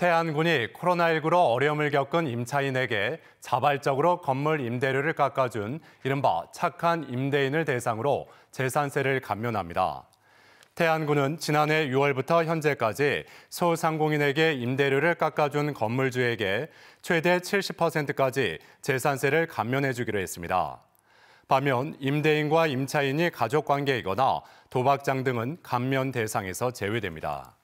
태안군이 코로나19로 어려움을 겪은 임차인에게 자발적으로 건물 임대료를 깎아준 이른바 착한 임대인을 대상으로 재산세를 감면합니다. 태안군은 지난해 6월부터 현재까지 소상공인에게 임대료를 깎아준 건물주에게 최대 70%까지 재산세를 감면해주기로 했습니다. 반면 임대인과 임차인이 가족 관계이거나 도박장 등은 감면 대상에서 제외됩니다.